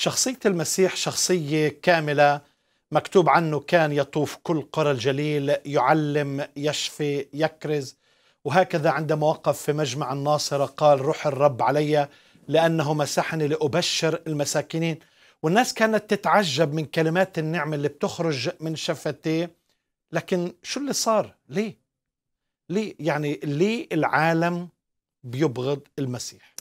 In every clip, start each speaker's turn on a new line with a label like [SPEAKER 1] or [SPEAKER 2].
[SPEAKER 1] شخصية المسيح شخصية كاملة مكتوب عنه كان يطوف كل قرى الجليل يعلم يشفي يكرز وهكذا عندما وقف في مجمع الناصرة قال روح الرب علي لأنه مسحني لأبشر المساكنين والناس كانت تتعجب من كلمات النعمة اللي بتخرج من شفتيه لكن شو اللي صار ليه ليه يعني ليه العالم بيبغض المسيح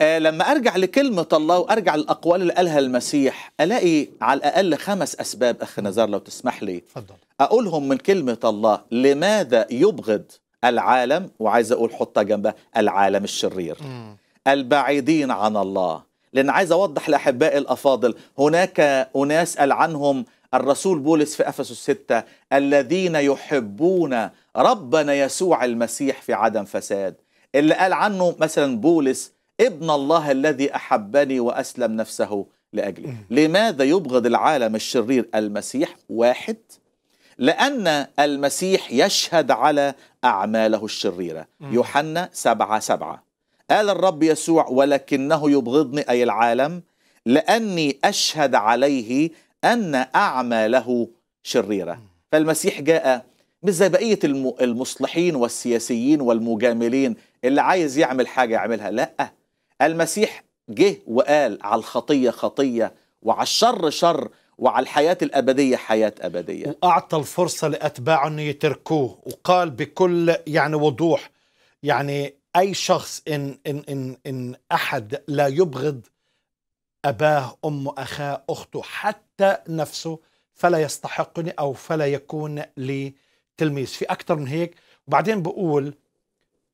[SPEAKER 2] آه لما ارجع لكلمه الله وارجع للاقوال اللي قالها المسيح الاقي على الاقل خمس اسباب اخ نزار لو تسمح لي فضل. اقولهم من كلمه الله لماذا يبغض العالم وعايز اقول حطها جنبها العالم الشرير م. البعيدين عن الله لان عايز اوضح لاحبائي الافاضل هناك اناس قال عنهم الرسول بولس في افسس 6 الذين يحبون ربنا يسوع المسيح في عدم فساد اللي قال عنه مثلا بولس ابن الله الذي أحبني وأسلم نفسه لأجلي لماذا يبغض العالم الشرير المسيح واحد لأن المسيح يشهد على أعماله الشريرة يوحنا سبعة سبعة قال الرب يسوع ولكنه يبغضني أي العالم لأني أشهد عليه أن أعماله شريرة فالمسيح جاء مش زي بقية المصلحين والسياسيين والمجاملين اللي عايز يعمل حاجة يعملها لأ المسيح جه وقال على الخطية خطية وعلى الشر شر وعلى الحياة الأبدية حياة أبدية وأعطى
[SPEAKER 1] الفرصة لأتباعه أن يتركوه وقال بكل يعني وضوح يعني أي شخص إن, إن, إن, إن أحد لا يبغض أباه أمه أخاه أخته حتى نفسه فلا يستحقني أو فلا يكون لي تلميذ في أكثر من هيك وبعدين بقول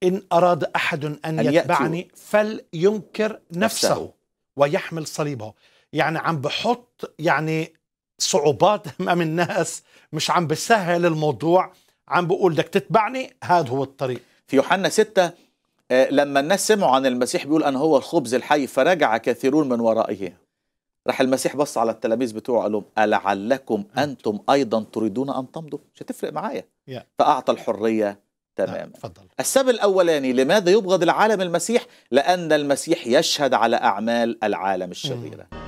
[SPEAKER 1] إن أراد أحد أن, أن يتبعني فلينكر نفسه, نفسه ويحمل صليبه يعني عم بحط يعني صعوبات أمام الناس مش عم
[SPEAKER 2] بسهل الموضوع عم بقول بدك تتبعني هذا هو الطريق في يوحنا ستة آه، لما الناس سمعوا عن المسيح بيقول أن هو الخبز الحي فرجع كثيرون من ورائه راح المسيح بص على التلاميذ بتوعه قال لهم ألعلكم أنتم أيضا تريدون أن تمضوا مش هتفرق معايا yeah. فأعطى الحرية تمام نعم، تفضل السبب الاولاني لماذا يبغض العالم المسيح لان المسيح يشهد على اعمال العالم الشريره